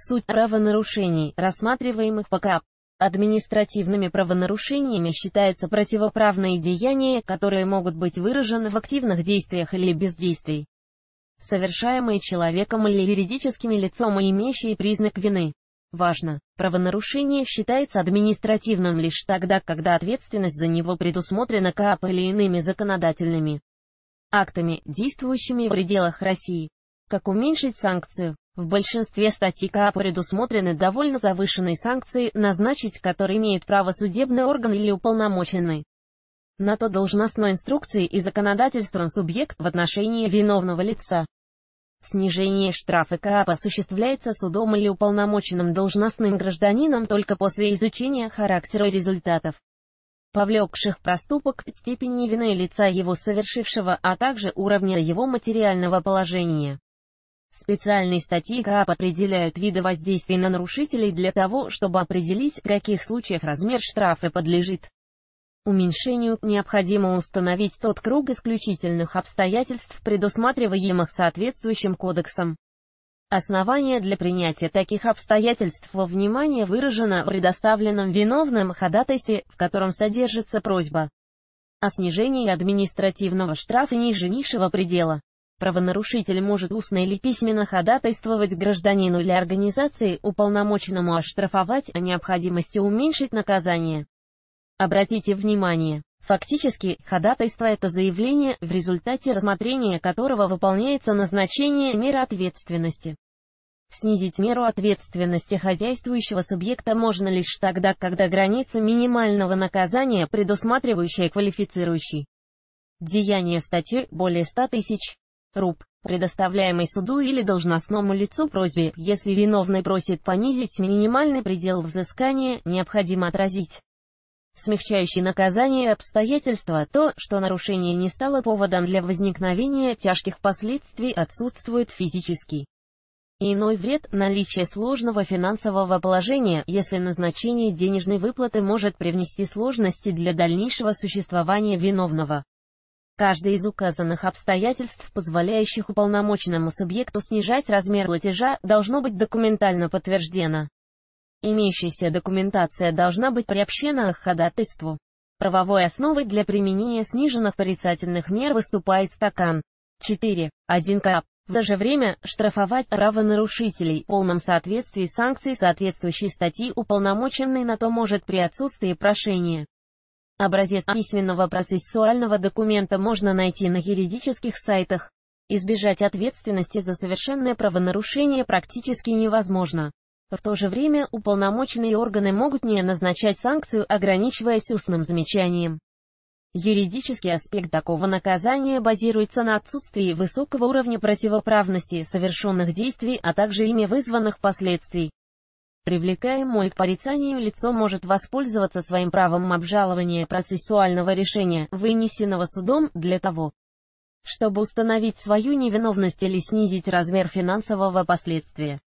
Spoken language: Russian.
Суть правонарушений, рассматриваемых по КАП. Административными правонарушениями считаются противоправные деяния, которые могут быть выражены в активных действиях или бездействий, совершаемые человеком или юридическим лицом и имеющие признак вины. Важно, правонарушение считается административным лишь тогда, когда ответственность за него предусмотрена КАП или иными законодательными актами, действующими в пределах России. Как уменьшить санкцию? В большинстве статей КА предусмотрены довольно завышенные санкции, назначить которые имеет право судебный орган или уполномоченный. На то должностной инструкции и законодательством субъект в отношении виновного лица. Снижение штрафа КАП осуществляется судом или уполномоченным должностным гражданином только после изучения характера результатов повлекших проступок, степени вины лица его совершившего, а также уровня его материального положения. Специальные статьи КАП определяют виды воздействий на нарушителей для того, чтобы определить, в каких случаях размер штрафа подлежит уменьшению, необходимо установить тот круг исключительных обстоятельств, предусматриваемых соответствующим кодексом. Основание для принятия таких обстоятельств во внимание выражено в предоставленном виновным ходатайстве, в котором содержится просьба о снижении административного штрафа ниже низшего предела. Правонарушитель может устно или письменно ходатайствовать гражданину или организации, уполномоченному оштрафовать о необходимости уменьшить наказание. Обратите внимание, фактически, ходатайство – это заявление, в результате рассмотрения которого выполняется назначение меры ответственности. Снизить меру ответственности хозяйствующего субъекта можно лишь тогда, когда граница минимального наказания, предусматривающая квалифицирующий деяние статьи более 100 тысяч руб, предоставляемый суду или должностному лицу просьбе, если виновный просит понизить минимальный предел взыскания, необходимо отразить смягчающие наказание обстоятельства, то, что нарушение не стало поводом для возникновения тяжких последствий, отсутствует физический. Иной вред – наличие сложного финансового положения, если назначение денежной выплаты может привнести сложности для дальнейшего существования виновного. Каждое из указанных обстоятельств, позволяющих уполномоченному субъекту снижать размер платежа, должно быть документально подтверждено. Имеющаяся документация должна быть приобщена к ходатайству. Правовой основой для применения сниженных порицательных мер выступает стакан. 4. 1 кап. В то же время, штрафовать правонарушителей в полном соответствии санкций соответствующей статьи уполномоченный на то может при отсутствии прошения. Образец письменного процессуального документа можно найти на юридических сайтах. Избежать ответственности за совершенное правонарушение практически невозможно. В то же время уполномоченные органы могут не назначать санкцию, ограничиваясь устным замечанием. Юридический аспект такого наказания базируется на отсутствии высокого уровня противоправности совершенных действий, а также ими вызванных последствий привлекаемое к порицанию лицо может воспользоваться своим правом обжалования процессуального решения, вынесенного судом, для того, чтобы установить свою невиновность или снизить размер финансового последствия.